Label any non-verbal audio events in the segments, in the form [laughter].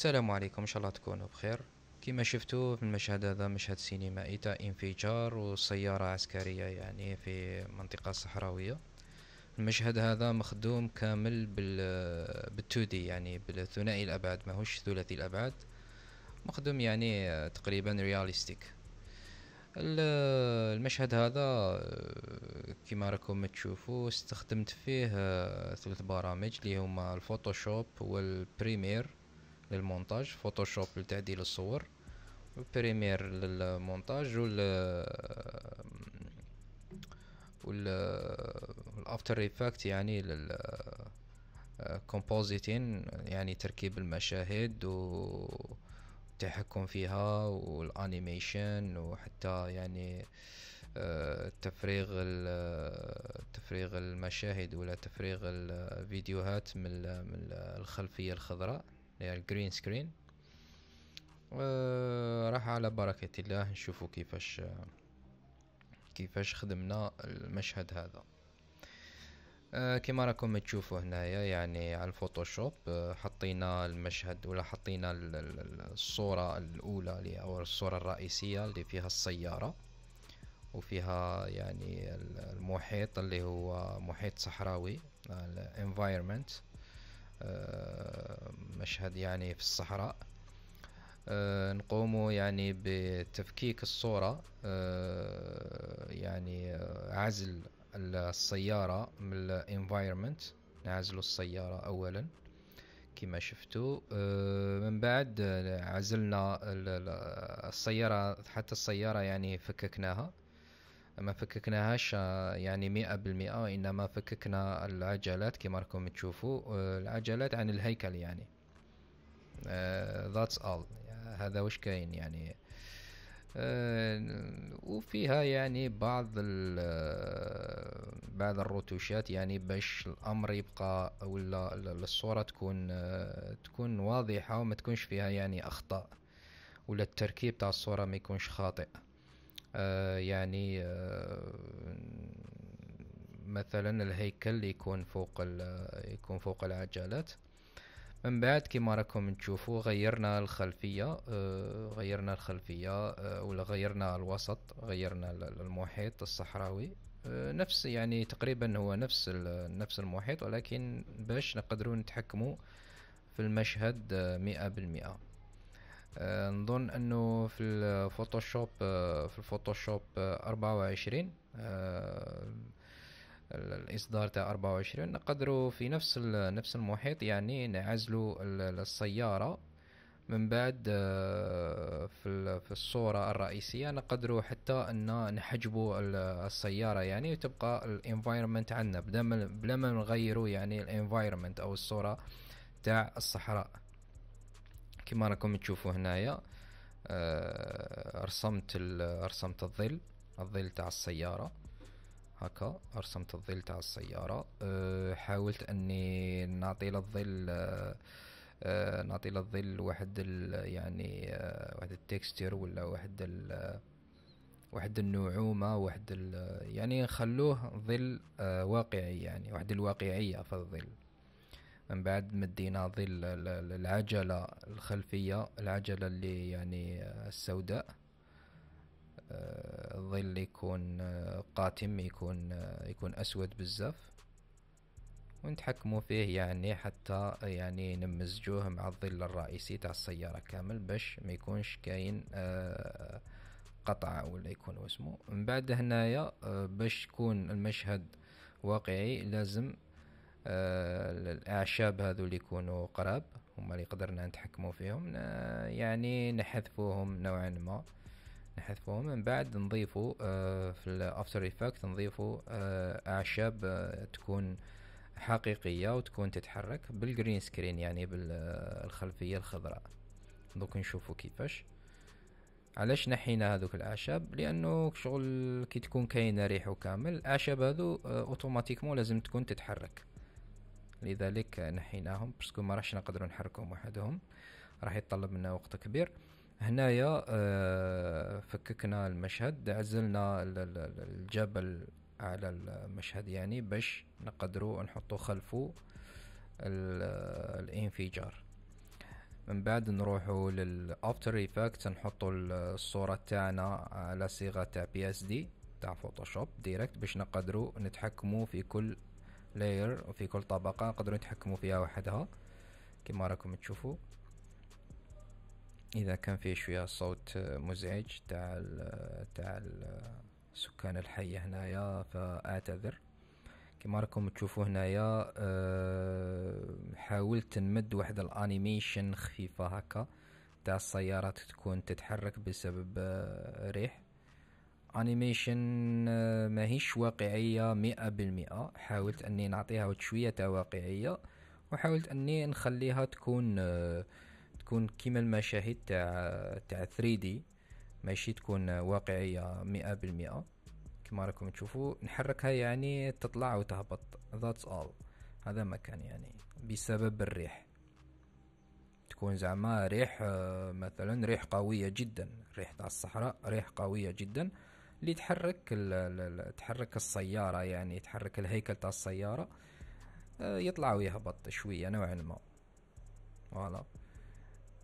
السلام عليكم ان شاء الله تكونوا بخير كما شفتوا في المشهد هذا مشهد سينمائي تاع انفجار وسيارة عسكرية يعني في منطقة صحراوية المشهد هذا مخدوم كامل بال دي يعني بالثنائي الابعاد ماهوش ثلاثي الابعاد مخدوم يعني تقريبا رياليستيك المشهد هذا كما راكم تشوفوا استخدمت فيه آه، ثلاث برامج اللي هما الفوتوشوب والبريمير للمونتاج فوتوشوب لتعديل الصور وبريمير للمونتاج وال وال الافتر ايفكت يعني لل كومبوزيتين يعني تركيب المشاهد والتحكم فيها والانيميشن وحتى يعني آه، تفريغ تفريغ المشاهد ولا تفريغ الفيديوهات من الخلفية الخضراء اللي هي الجرين سكرين آه، راح على بركة الله نشوفوا كيفاش كيفاش خدمنا المشهد هذا آه، كما راكم تشوفوا هنايا يعني على الفوتوشوب آه، حطينا المشهد ولا حطينا الصورة الأولى اللي أو الصورة الرئيسية اللي فيها السيارة وفيها يعني المحيط اللي هو محيط صحراوي environment آه، مشهد يعني في الصحراء آه، نقوم يعني بتفكيك الصورة آه، يعني عزل السيارة من الانفايرمنت نعزل السيارة أولا كما شفتوا من بعد عزلنا السيارة حتى السيارة يعني فككناها ما فككناهاش آه، يعني مئة بالمئة إنما فككنا العجلات كما راكم تشوفوا آه، العجلات عن الهيكل يعني ذاتس آه، uh, all هذا وش كاين يعني uh, وفيها يعني بعض بعض الروتوشات يعني باش الامر يبقى ولا الصوره تكون تكون واضحه وما تكونش فيها يعني اخطاء ولا التركيب تاع الصوره ما يكونش خاطئ آه، يعني آه، مثلا الهيكل يكون فوق آه، يكون فوق العجلات من بعد كما راكم تشوفوا غيرنا الخلفية غيرنا الخلفية ولا غيرنا الوسط غيرنا المحيط الصحراوي نفس يعني تقريبا هو نفس نفس المحيط ولكن باش نقدروا نتحكموا في المشهد مئة بالمئة آه، نظن انه في الفوتوشوب آه، في الفوتوشوب آه، أربعة وعشرين الاصدار تاع 24 نقدروا في نفس نفس المحيط يعني نعزلوا السياره من بعد في في الصورة الرئيسية نقدروا حتى أن نحجبوا السيارة يعني وتبقى الانفايرمنت عندنا بلا ما نغيروا يعني الانفايرمنت أو الصورة تاع الصحراء كما راكم تشوفوا هنايا آه، رسمت رسمت الظل الظل تاع السياره هكا رسمت الظل تاع السياره آه، حاولت اني نعطي للظل آه، نعطي للظل واحد يعني واحد التكستير ولا واحد واحد النعومه واحد يعني نخلوه ظل واقعي يعني واحد الواقعيه في الظل من بعد مدينا هذه العجلة الخلفية العجلة اللي يعني السوداء الظل آه، يكون آه، قاتم يكون آه، يكون أسود بزاف ونتحكموا فيه يعني حتى يعني نمزجوه مع الظل الرئيسي تاع السيارة كامل باش ما يكونش كاين قطع ولا يكون اسمه من بعد هنايا باش يكون المشهد واقعي لازم آه، الاعشاب هذو اللي يكونوا قراب هما اللي قدرنا نتحكموا فيهم يعني نحذفوهم نوعا ما نحذفوهم من بعد نضيفوا آه، في الافتر ايفكت نضيفوا آه، اعشاب تكون حقيقيه وتكون تتحرك بالجرين سكرين يعني بالخلفيه الخضراء دوك نشوفوا كيفاش علاش نحينا هذوك الاعشاب لانه شغل كي تكون كاينه ريح كامل الاعشاب هذو اوتوماتيكمون لازم تكون تتحرك لذلك نحيناهم باسكو ما راحش نقدروا نحركهم وحدهم راح يتطلب منا وقت كبير هنايا آه، فككنا المشهد عزلنا الجبل على المشهد يعني باش نقدروا نحطو خلفو الانفجار من بعد نروحوا للافتر ايفكت نحطوا الصوره تاعنا على صيغه تاع بي اس دي تاع فوتوشوب ديريكت باش نقدروا نتحكموا في كل لاير وفي كل طبقة قدروا يتحكموا فيها وحدها كما راكم تشوفوا اذا كان فيه شوية صوت مزعج تاع ال تاع ال سكان الحي هنايا فاعتذر كما راكم تشوفوا هنايا أه حاولت نمد واحد الانيميشن خفيفة هكا تاع السيارات تكون تتحرك بسبب آه، ريح انيميشن آه، ماهيش واقعية مئة بالمئة حاولت اني نعطيها شوية واقعية وحاولت اني نخليها تكون آه، تكون كيما المشاهد تاع تاع 3 دي ماشي تكون واقعية مئة بالمئة كما راكم تشوفوا نحركها يعني تطلع وتهبط ذاتس اول هذا ما كان يعني بسبب الريح تكون زعما ريح آه، مثلا ريح قوية جدا ريح تاع الصحراء ريح قوية جدا اللي تحرك تحرك السيارة يعني تحرك الهيكل تاع السيارة آه، يطلع ويهبط شوية نوعا ما فوالا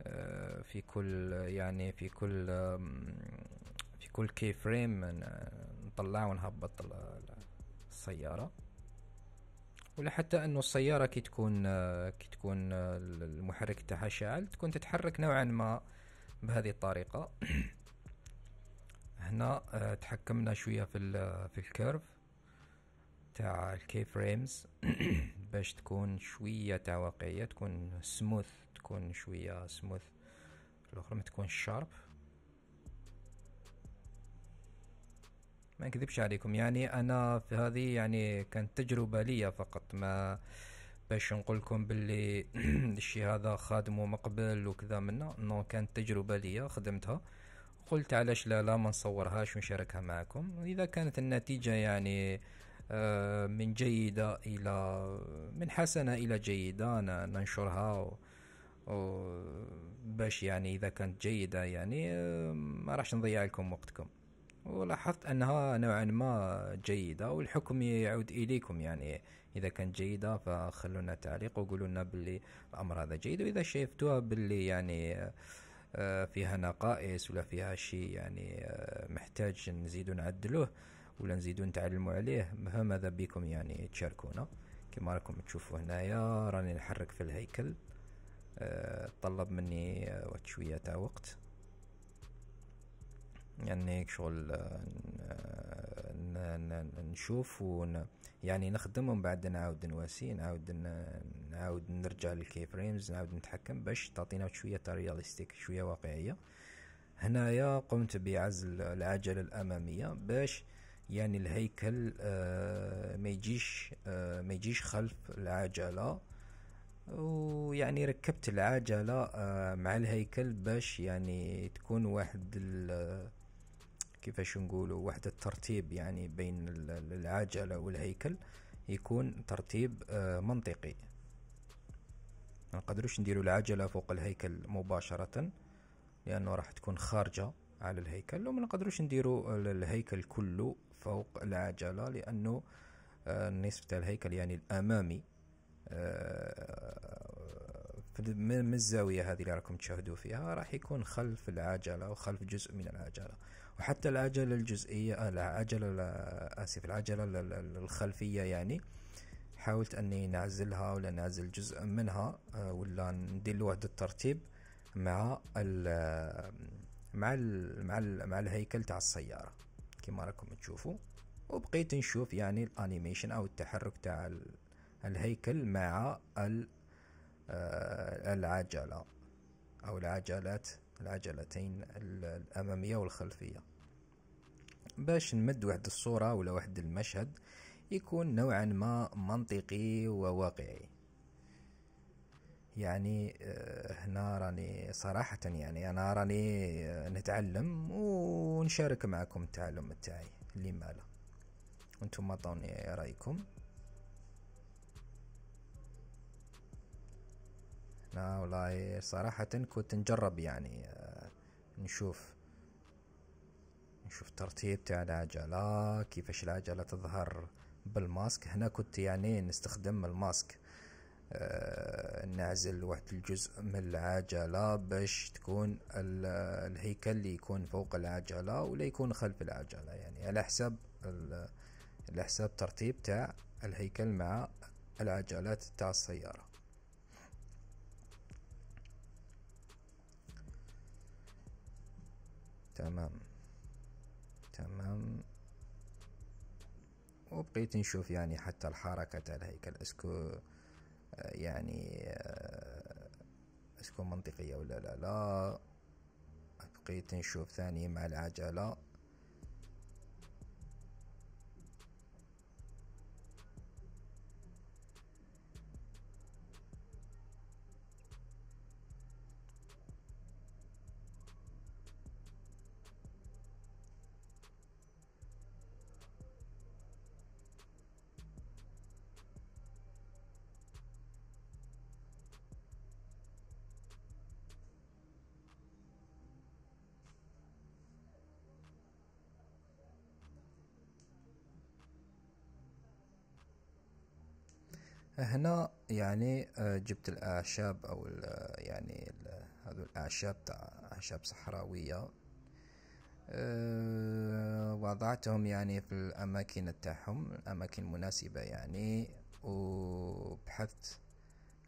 آه، في كل يعني في كل في كل كي فريم نطلع ونهبط السيارة ولا حتى انه السيارة كي تكون آه، كي تكون المحرك تاعها شاعل تكون تتحرك نوعا ما بهذه الطريقة [clears throat] هنا آه، تحكمنا شويه في في الكيرف تاع الكي فريمز [clears throat] باش تكون شويه تاع واقعيه تكون سموث تكون شويه سموث الاخرى ما تكون شارب ما نكذبش عليكم يعني انا في هذه يعني كانت تجربه ليا فقط ما باش نقول لكم باللي [clears throat] الشي هذا خادم ومقبل وكذا منا نو كانت تجربه ليا خدمتها قلت علاش لا لا ما نصورهاش ونشاركها معكم اذا كانت النتيجه يعني آه، من جيدة إلى من حسنة إلى جيدة ننشرها و... و... باش يعني إذا كانت جيدة يعني آه، ما راحش نضيع لكم وقتكم ولاحظت أنها نوعا ما جيدة والحكم يعود إليكم يعني إذا كانت جيدة فخلونا تعليق وقولوا لنا باللي الأمر هذا جيد وإذا شايفتوها باللي يعني آه آه، فيها نقائص ولا فيها شيء يعني آه، محتاج نزيدو نعدلوه ولا نزيدو نتعلمو عليه فماذا بكم يعني تشاركونا كما راكم تشوفوا هنايا راني نحرك في الهيكل آه، طلب مني واحد شوية تاع وقت يعني شغل نشوف ون يعني نخدم ومن بعد نعاود نواسي نعاود نعاود نرجع للكي فريمز نعاود نتحكم باش تعطينا شويه تاع رياليستيك شويه واقعيه هنايا قمت بعزل العجله الاماميه باش يعني الهيكل آه ما يجيش آه ما يجيش خلف العجله ويعني ركبت العجله آه مع الهيكل باش يعني تكون واحد كيفاش نقولوا واحد الترتيب يعني بين العجله والهيكل يكون ترتيب آه، منطقي نقدروش نديروا العجلة فوق الهيكل مباشرة لأنه راح تكون خارجة على الهيكل وما نقدروش نديروا الهيكل كله فوق العجلة لأنه آه، النصف تاع الهيكل يعني الأمامي آه، من الزاوية هذه اللي راكم تشاهدوا فيها راح يكون خلف العجلة وخلف جزء من العجلة وحتى العجلة الجزئية آه، العجلة آسف العجلة الخلفية يعني حاولت اني نعزلها ولا نعزل جزء منها آه، ولا ندير واحد الترتيب مع الـ آه، مع الـ مع الـ مع الهيكل تاع السياره كما راكم تشوفوا وبقيت نشوف يعني الانيميشن او التحرك تاع الهيكل مع آه، العجله او العجلات العجلتين الاماميه والخلفيه باش نمد واحد الصوره ولا واحد المشهد يكون نوعا ما منطقي وواقعي يعني آه، هنا راني صراحة يعني أنا راني آه، نتعلم ونشارك معكم التعلم تاعي اللي ماله وانتم عطوني رايكم لا والله صراحة كنت نجرب يعني آه، نشوف نشوف ترتيب تاع العجلة كيفاش العجلة تظهر بالماسك هنا كنت يعني نستخدم الماسك آه، نعزل واحد الجزء من العجلة باش تكون الهيكل يكون فوق العجلة ولا يكون خلف العجلة يعني على حساب على حساب ترتيب تاع الهيكل مع العجلات تاع السيارة تمام تمام وبقيت نشوف يعني حتى الحركة تاع الهيكل اسكو آه، يعني آه، اسكو منطقية ولا لا لا بقيت نشوف ثاني مع العجلة هنا يعني آه، جبت الأعشاب أو الـ آه، يعني ال هذو الأعشاب تاع أعشاب صحراوية آه، وضعتهم يعني في الأماكن تاعهم الأماكن المناسبه يعني وبحثت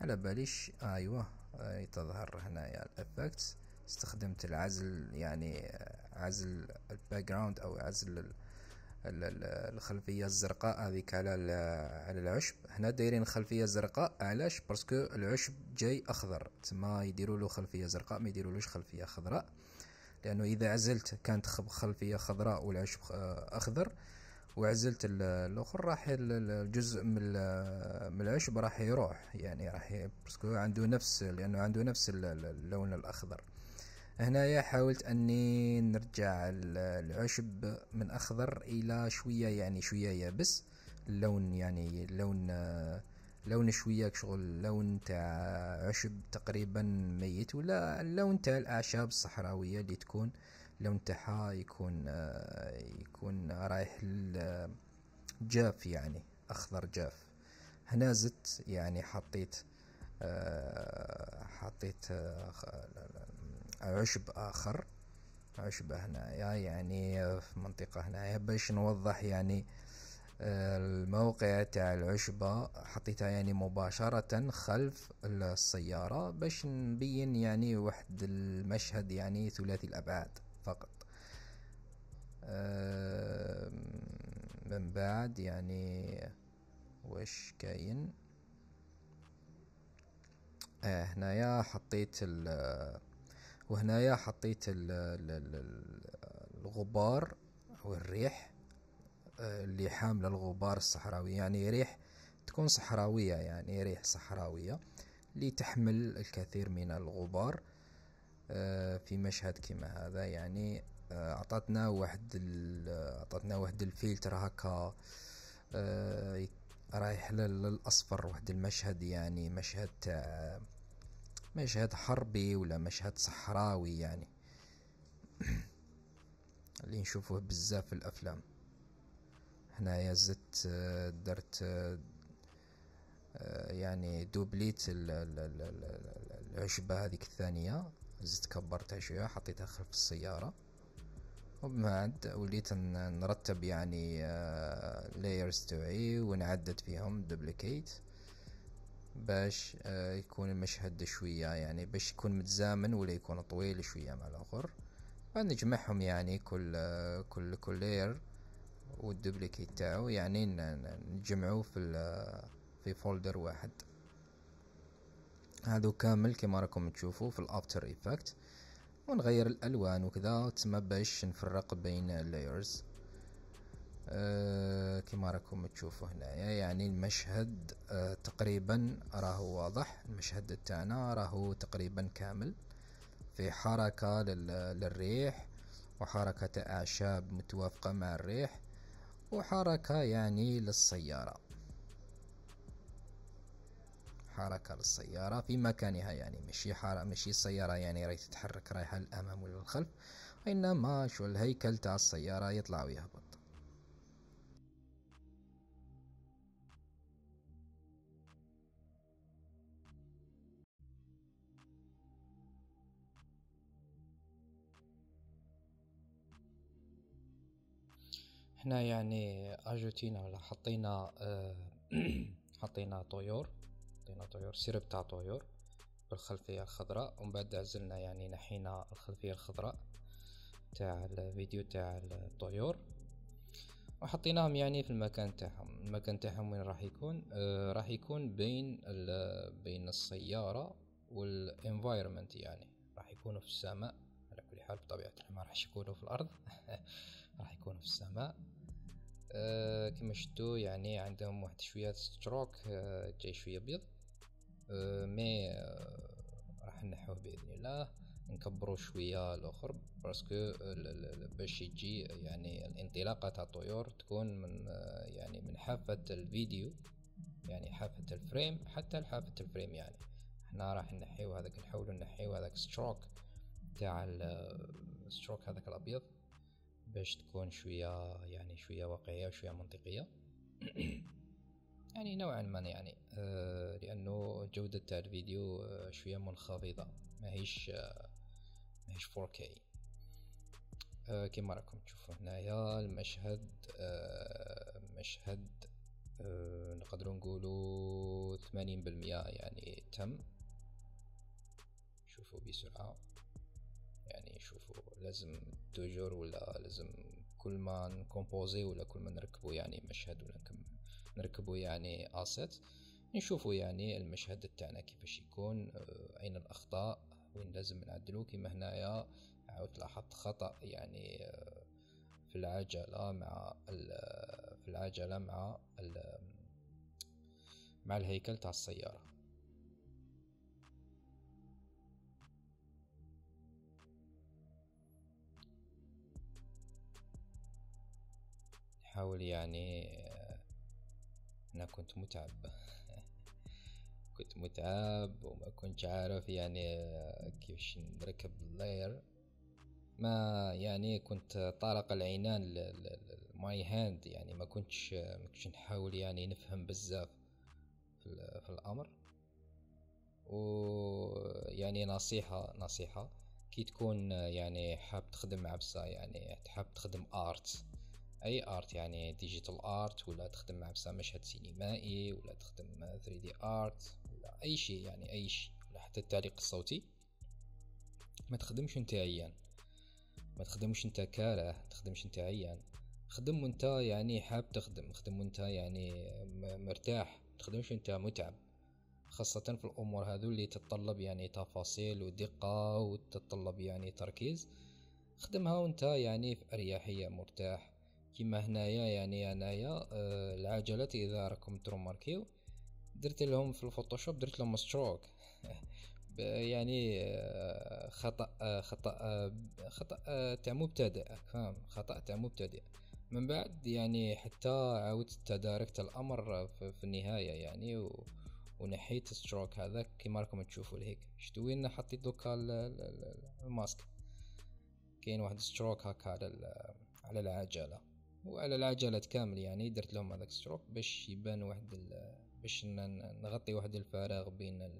على باليش أيوة يتظهر هنايا الأفكتس استخدمت العزل يعني عزل الباك جراوند أو عزل الخلفيه الزرقاء هذيك على على العشب هنا دايرين خلفيه زرقاء علاش باسكو العشب جاي اخضر تما يديروا له خلفيه زرقاء ما يديرولوش خلفيه خضراء لانه اذا عزلت كانت خلفيه خضراء والعشب اخضر وعزلت الاخر راح الجزء من من العشب راح يروح يعني راح باسكو عنده نفس لانه عنده نفس اللون الاخضر هنايا حاولت اني نرجع العشب من اخضر الى شويه يعني شويه يابس اللون يعني لون لون شويه كشغل لون تاع عشب تقريبا ميت ولا اللون تاع الاعشاب الصحراويه اللي تكون لون تاعها يكون يكون رايح جاف يعني اخضر جاف هنا زدت يعني حطيت حطيت عشب آخر عشبة هنايا يعني في منطقة هنايا باش نوضح يعني آه، الموقع تاع العشبة حطيتها يعني مباشرة خلف السيارة باش نبين يعني واحد المشهد يعني ثلاثي الأبعاد فقط آه، من بعد يعني واش كاين آه هنايا حطيت ال وهنايا حطيت الغبار او الريح آه، اللي حاملة الغبار الصحراوي يعني ريح تكون صحراوية يعني ريح صحراوية اللي تحمل الكثير من الغبار آه، في مشهد كما هذا يعني آه، اعطتنا واحد اعطتنا واحد الفلتر هكا رايح للاصفر واحد المشهد يعني مشهد تاع مشهد حربي ولا مشهد صحراوي يعني [clears throat] اللي نشوفوه بزاف في الافلام هنايا زدت آه، درت آه، آه، يعني دوبليت العشبة هذيك الثانية زدت كبرتها شوية حطيتها خلف السيارة ومن بعد وليت نرتب يعني لايرز توعي ونعدد فيهم دوبليكيت باش آه، يكون المشهد شوية يعني باش يكون متزامن ولا يكون طويل شوية مع الآخر فنجمعهم يعني كل آه، كل كل لير والدوبليكيت تاعو يعني نجمعو في آه، في فولدر واحد هادو كامل كما راكم تشوفوا في الافتر ايفكت ونغير الالوان وكذا تما باش نفرق بين اللايرز آه، كما راكم تشوفوا هنايا يعني المشهد آه تقريبا راهو واضح المشهد تاعنا راهو تقريبا كامل في حركة للريح وحركة أعشاب متوافقة مع الريح وحركة يعني للسيارة حركة للسيارة في مكانها يعني مشي حركة مشي السيارة يعني راهي تتحرك رايحة للأمام ولا للخلف إنما شو الهيكل تاع السيارة يطلع ويهبط احنا يعني اجوتينا ولا حطينا آه، [clears throat] حطينا طيور حطينا طيور سيرب تاع طيور بالخلفية الخضراء ومن بعد عزلنا يعني نحينا الخلفية الخضراء تاع الفيديو تاع الطيور وحطيناهم يعني في المكان تاعهم المكان تاعهم وين راح يكون آه راح يكون بين بين السيارة والانفايرمنت يعني راح يكونوا في السماء على كل حال بطبيعة الحال ما راح يكونوا في الأرض [laughs] راح يكونوا في السماء آه، كما شتو يعني عندهم واحد شويه ستروك آه، جاي شويه بيض آه، مي راح نحوه باذن الله نكبروا شويه الاخر باسكو باش يجي يعني الانطلاقه تاع الطيور تكون من يعني من حافه الفيديو يعني حافه الفريم حتى لحافه الفريم يعني احنا راح نحيو هذاك نحاولوا نحيو هذاك ستروك تاع الستروك هذاك الابيض باش تكون شوية يعني شوية واقعية وشوية منطقية [coughs] يعني نوعا ما يعني آه لأنه جودة تاع الفيديو آه شوية منخفضة ماهيش آه ماهيش 4K آه كما راكم تشوفوا هنايا المشهد آه مشهد آه نقدروا نقولوا 80% يعني تم شوفوا بسرعة يعني شوفوا لازم توجور ولا لازم كل ما نكومبوزي ولا كل ما نركبو يعني مشهد ولا نركبو يعني اسيت نشوفوا يعني المشهد تاعنا كيفاش يكون آه، اين الاخطاء وين لازم نعدلو كيما هنايا عاودت لاحظت خطا يعني آه، في العجله مع في العجله مع مع الهيكل تاع السياره أحاول يعني آه، أنا كنت متعب [laughs] كنت متعب وما كنت عارف يعني آه، كيفاش نركب اللاير ما يعني كنت طارق العينان ماي هاند يعني ما كنتش آه، ما كنتش نحاول يعني نفهم بزاف في, في الامر و يعني نصيحه نصيحه كي تكون يعني حاب تخدم عبسه يعني حاب تخدم ارت اي ارت يعني ديجيتال ارت ولا تخدم مع بصح مشهد سينمائي ولا تخدم 3 دي ارت ولا اي شيء يعني اي شيء ولا حتى التعليق الصوتي ما تخدمش انت عيان ما تخدمش انت كاره تخدمش انت عيان خدم وانت يعني حاب تخدم خدم وانت يعني مرتاح تخدمش انت متعب خاصة في الأمور هذو اللي تتطلب يعني تفاصيل ودقة وتتطلب يعني تركيز خدمها وانت يعني في أريحية مرتاح كيما هنايا يعني هنايا آه، العجلات اذا راكم تروماركيو درت لهم في الفوتوشوب درت لهم ستروك [laughs] يعني آه، خطا آه، خطا خطا تاع مبتدئ فاهم خطا تاع مبتدئ من بعد يعني حتى عاودت تداركت الامر في النهايه يعني و ونحيت ستروك هذا كيما راكم تشوفوا لهيك وين حطيت دوكا الماسك كاين واحد ستروك هكا على على العجله وعلى العجلات كامل يعني درت لهم هذاك السروق باش يبان واحد باش نغطي واحد الفراغ بين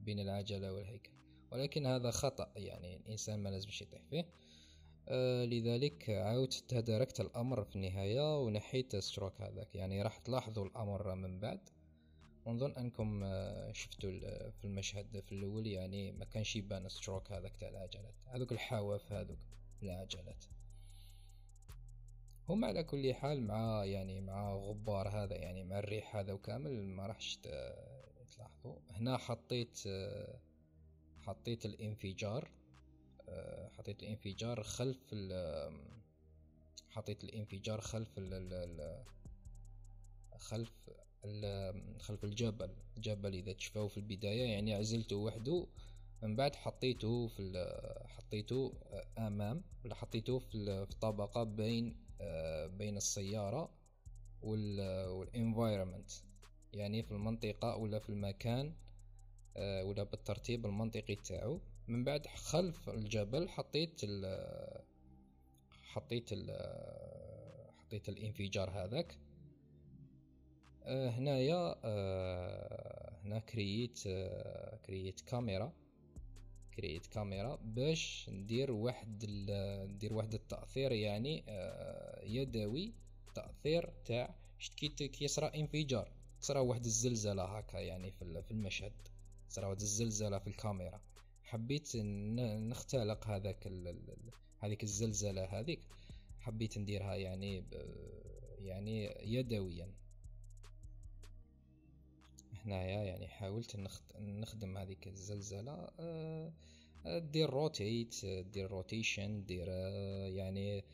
بين العجلة والهيكل ولكن هذا خطأ يعني الإنسان ما لازمش يطيح فيه آه لذلك عاودت تداركت الأمر في النهاية ونحيت السروك هذاك يعني راح تلاحظوا الأمر من بعد ونظن أنكم آه، شفتوا في المشهد في الأول يعني ما كانش يبان السروك هذاك تاع العجلات هذوك الحواف هذوك العجلات هم على كل حال مع يعني مع غبار هذا يعني مع الريح هذا وكامل ما راحش تلاحظوا هنا حطيت حطيت الانفجار آه، حطيت الانفجار خلف حطيت الانفجار خلف ال خلف ال خلف الجبل الجبل اذا تشفاو في البدايه يعني عزلته وحده من بعد حطيته في حطيته آه، امام ولا حطيته في الطبقه بين آه، بين السيارة والانفايرمنت يعني في المنطقة ولا في المكان آه، ولا بالترتيب المنطقي تاعو من بعد خلف الجبل حطيت الـ حطيت الـ حطيت الانفجار هذاك آه، هنايا هنا كرييت كرييت كاميرا كرييت كاميرا باش ندير واحد ندير واحد التاثير يعني آه، يدوي تاثير تاع شت كيصرى انفجار صرا واحد الزلزله هكا يعني في المشهد صرا واحد الزلزله في الكاميرا حبيت نختلق هذاك هذيك الزلزله هذيك حبيت نديرها يعني يعني يدويا هنايا يعني حاولت نخدم هذيك الزلزله آه، آه، دير روتيت دير روتيشن دير آه، يعني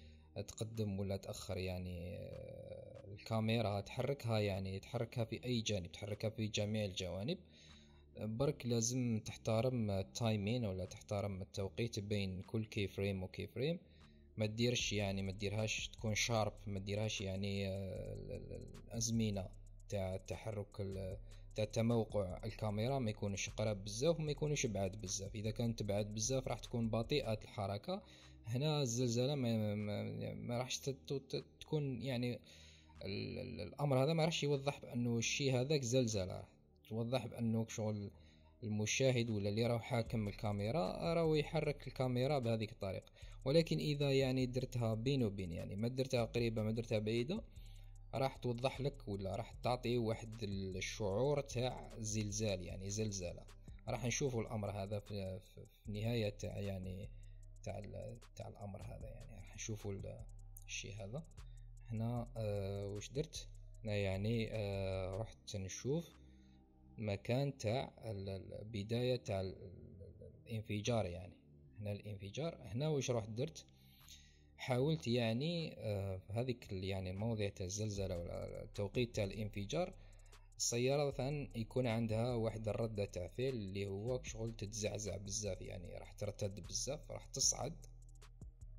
تقدم ولا تأخر يعني الكاميرا تحركها يعني تحركها في أي جانب تحركها في جميع الجوانب برك لازم تحترم التايمين ولا تحترم التوقيت بين كل كي فريم وكي فريم ما تديرش يعني ما تديرهاش تكون شارب ما تديرهاش يعني الأزمنة تاع تحرك حتى موقع الكاميرا ما يكونش قريب بزاف وما يكونش بعاد بزاف اذا كانت بعاد بزاف راح تكون بطيئه الحركه هنا الزلزله ما, ما, ما راحش تكون يعني الامر هذا ما راحش يوضح بانه الشيء هذاك زلزله توضح بانه شغل المشاهد ولا اللي راه حاكم الكاميرا راهو يحرك الكاميرا بهذه الطريقه ولكن اذا يعني درتها بين وبين يعني ما درتها قريبه ما درتها بعيده راح توضح لك ولا راح تعطي واحد الشعور تاع زلزال يعني زلزالة راح نشوفوا الامر هذا في, في نهاية تاع يعني تاع تاع الامر هذا يعني راح نشوفوا الشيء هذا هنا آه وش درت هنا يعني آه رحت نشوف مكان تاع البداية تاع الانفجار يعني هنا الانفجار هنا وش رحت درت حاولت يعني آه، هذيك يعني المواضيع تاع الزلزلة ولا التوقيت تاع الانفجار السيارة مثلا يكون عندها واحد الردة تاع فعل اللي هو شغل تتزعزع بزاف يعني راح ترتد بزاف راح تصعد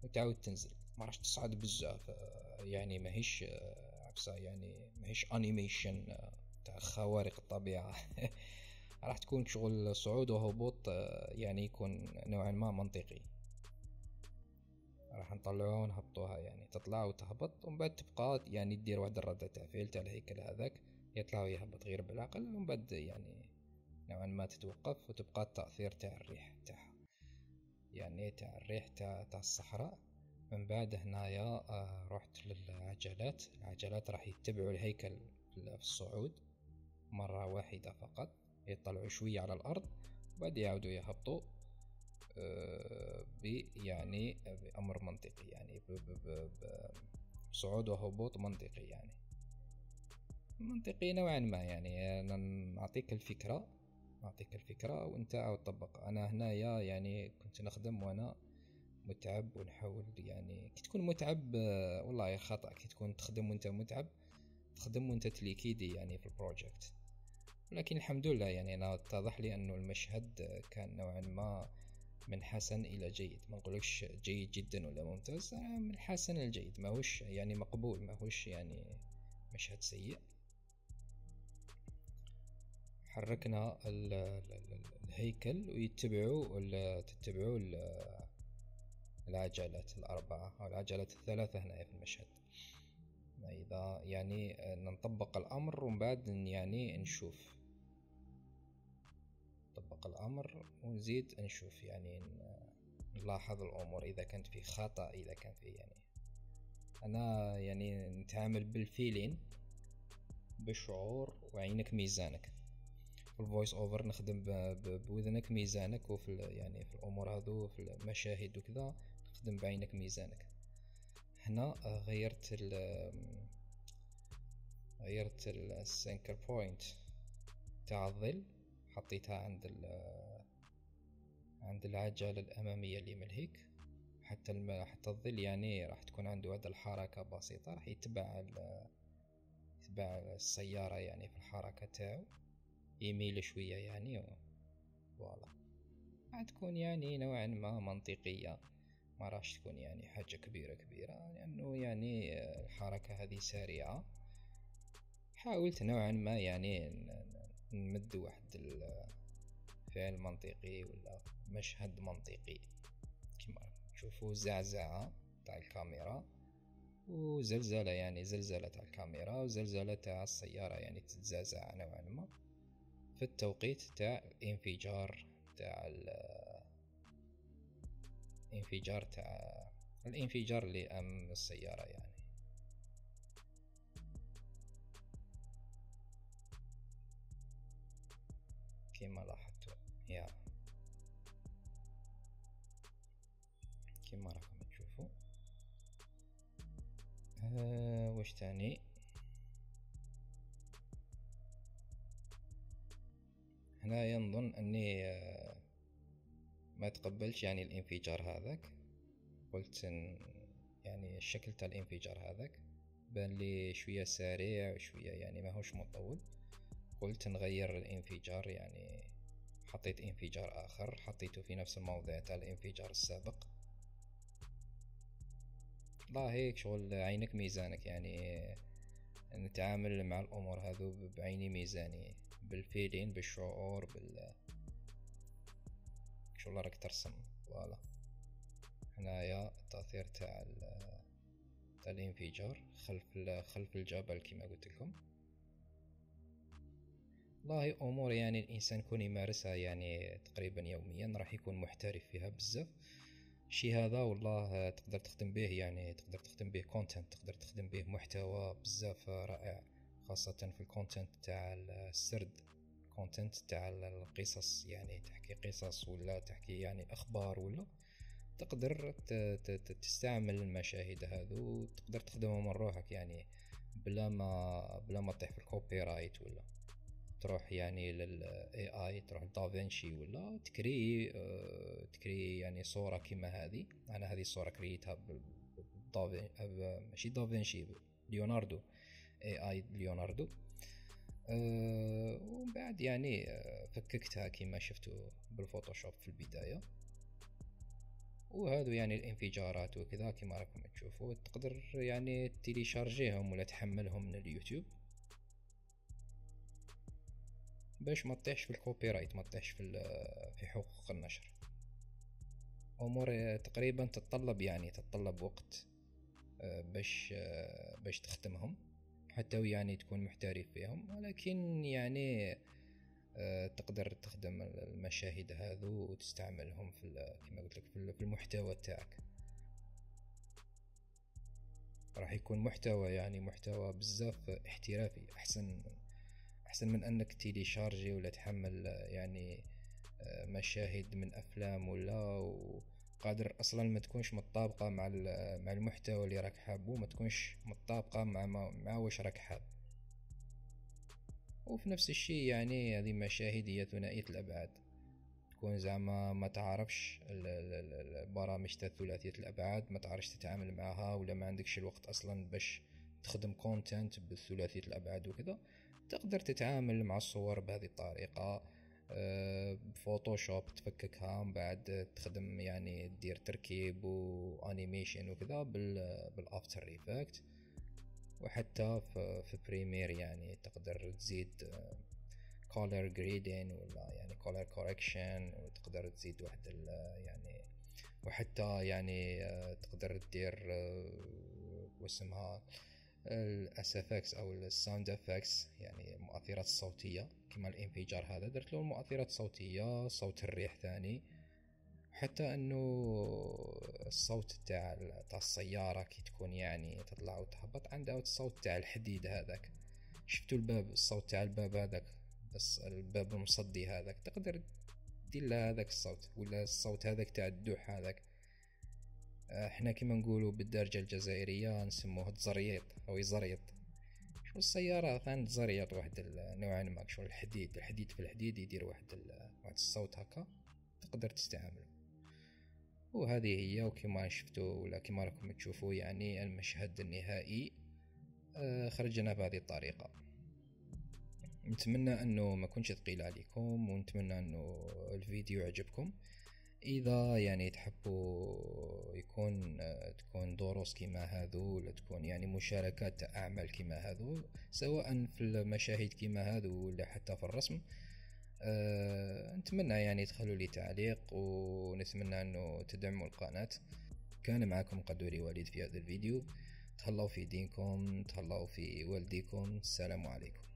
وتعاود تنزل ما راح تصعد بزاف آه، يعني ماهيش آه، عفسه يعني ماهيش انيميشن تاع خوارق الطبيعة [laughs] راح تكون شغل صعود وهبوط يعني يكون نوعا ما منطقي راح نطلعوها ونهبطوها يعني تطلع وتهبط ومن بعد تبقى يعني دير واحد الردة تفعيل تاع الهيكل هذاك يطلع ويهبط غير بالعقل ومن بعد يعني نوعا ما تتوقف وتبقى التأثير تاع الريح تاعها يعني تاع الريح تاع تاع الصحراء من بعد هنايا آه، رحت للعجلات العجلات راح يتبعوا الهيكل في الصعود مرة واحدة فقط يطلعوا شوية على الأرض بعد يعودوا يهبطوا يعني بأمر منطقي يعني بصعود وهبوط منطقي يعني منطقي نوعا ما يعني أنا نعطيك الفكرة نعطيك الفكرة وانت عاود تطبق انا هنايا يعني كنت نخدم وانا متعب ونحاول يعني كي تكون متعب والله خطأ كي تكون تخدم وانت متعب تخدم وانت تليكيدي يعني في البروجكت ولكن الحمد لله يعني انا اتضح لي انه المشهد كان نوعا ما من حسن الى جيد ما نقولكش جيد جدا ولا ممتاز آه، من حسن الى ما ماهوش يعني مقبول ماهوش يعني مشهد سيء حركنا الهيكل ويتبعوا تتبعوا العجلات الأربعة أو العجلات الثلاثة هنا في المشهد إذا يعني نطبق الأمر ومن بعد يعني نشوف نطبق الأمر ونزيد نشوف يعني نلاحظ الأمور إذا كانت في خطأ إذا كان في يعني أنا يعني نتعامل بالفيلين بالشعور وعينك ميزانك في الفويس اوفر نخدم بوذنك ميزانك وفي يعني في الامور هذو في المشاهد وكذا نخدم بعينك ميزانك هنا آه، غيرت ال غيرت السنكر بوينت تاع الظل حطيتها عند عند العجلة الأمامية اليمين هيك حتى الم... حتى الظل يعني راح تكون عنده هذا الحركة بسيطة راح يتبع ال... يتبع السيارة يعني في الحركة تاعو يميل شوية يعني و... فوالا تكون يعني نوعا ما منطقية ما راح تكون يعني حاجة كبيرة كبيرة لأنه يعني الحركة هذه سريعة حاولت نوعا ما يعني نمد واحد فعل منطقي ولا مشهد منطقي كما تشوفوا زعزعة تاع الكاميرا وزلزلة يعني زلزلة تاع الكاميرا وزلزلة تاع السيارة يعني تتزعزع نوعا ما في التوقيت تاع الانفجار تاع الانفجار تاع الانفجار اللي أمام السيارة يعني كيما لاحظتوا يا كيما راكم تشوفوا أه واش تاني هنا ينظن اني آه، ما تقبلش يعني الانفجار هذاك قلت يعني الشكل تاع الانفجار هذاك بان لي شويه سريع وشويه يعني ماهوش مطول قلت نغير الانفجار يعني حطيت انفجار آخر حطيته في نفس الموضع تاع الانفجار السابق لا هيك شغل عينك ميزانك يعني نتعامل مع الأمور هذو بعيني ميزاني بالفيلين بالشعور بال شغل راك ترسم فوالا هنايا التأثير تاع تاع الانفجار خلف خلف الجبل كما قلت لكم والله امور يعني الانسان يكون يمارسها يعني تقريبا يوميا راح يكون محترف فيها بزاف شي هذا والله تقدر تخدم به يعني تقدر تخدم به كونتنت تقدر تخدم به محتوى بزاف رائع خاصة في الكونتنت تاع السرد كونتنت تاع القصص يعني تحكي قصص ولا تحكي يعني اخبار ولا تقدر تستعمل المشاهد هذو تقدر تخدمهم من روحك يعني بلا ما بلا ما تطيح في الكوبي رايت ولا تروح يعني للاي اي تروح دافنشي ولا تكري اه تكري يعني صوره كما هذه انا هذه الصوره كريتها ماشي دافنشي ليوناردو اي اي ليوناردو أه ومن بعد يعني آه، فككتها كما شفتوا بالفوتوشوب في البدايه وهادو يعني الانفجارات وكذا كما راكم تشوفوا تقدر يعني تيلي شارجيهم ولا تحملهم من اليوتيوب باش ما تطيحش في الكوبي رايت ما تطيحش في في حقوق النشر امور تقريبا تتطلب يعني تتطلب وقت آه، باش آه، باش تختمهم حتى يعني تكون محترف فيهم ولكن يعني آه، تقدر تخدم المشاهد هذو وتستعملهم في كما قلت لك في المحتوى تاعك راح يكون محتوى يعني محتوى بزاف احترافي احسن احسن من انك تيليشارجي ولا تحمل يعني مشاهد من افلام ولا وقادر اصلا ما تكونش متطابقه مع مع المحتوى اللي راك حابه ما تكونش متطابقه مع مع واش راك حاب وفي نفس الشيء يعني هذه مشاهد هي ثنائيه الابعاد تكون زعما ما تعرفش البرامج تاع ثلاثيه الابعاد ما تعرفش تتعامل معها ولا ما عندكش الوقت اصلا باش تخدم كونتنت بثلاثيه الابعاد وكذا تقدر تتعامل مع الصور بهذه الطريقة فوتوشوب آه، تفككها بعد تخدم يعني دير تركيب وانيميشن وكذا بالافتر ايفكت وحتى في, في بريمير يعني تقدر تزيد كولر آه، جريدين ولا يعني كولر كوركشن وتقدر تزيد واحد آه، يعني وحتى يعني تقدر تدير واسمها الاس اف اكس او الساوند اف اكس يعني المؤثرات الصوتيه كما الانفجار هذا درت له المؤثرات الصوتيه صوت الريح ثاني حتى انه الصوت تاع تاع السياره كي تكون يعني تطلع وتهبط عندها الصوت تاع الحديد هذاك شفتوا الباب الصوت تاع الباب هذاك بس الباب المصدي هذاك تقدر دير هذاك الصوت ولا الصوت هذاك تاع الدوح هذاك آه، احنا كما نقولوا بالدارجه الجزائريه نسموه تزريط او يزريط شو السياره ثان تزريط واحد نوعا ما شو الحديد الحديد في الحديد يدير واحد واحد الصوت هكا تقدر تستعمله وهذه هي وكما شفتوا ولا كما راكم تشوفوا يعني المشهد النهائي آه، خرجنا بهذه الطريقة نتمنى انه ما كنش ثقيل عليكم ونتمنى انه الفيديو عجبكم اذا يعني تحبوا يكون تكون دروس كيما هذو تكون يعني مشاركات اعمال كيما هذو سواء في المشاهد كيما هذو ولا حتى في الرسم أه نتمنى يعني تخلوا لي تعليق ونتمنى انه تدعموا القناة كان معكم قدوري وليد في هذا الفيديو تهلاو في دينكم تهلاو في والديكم السلام عليكم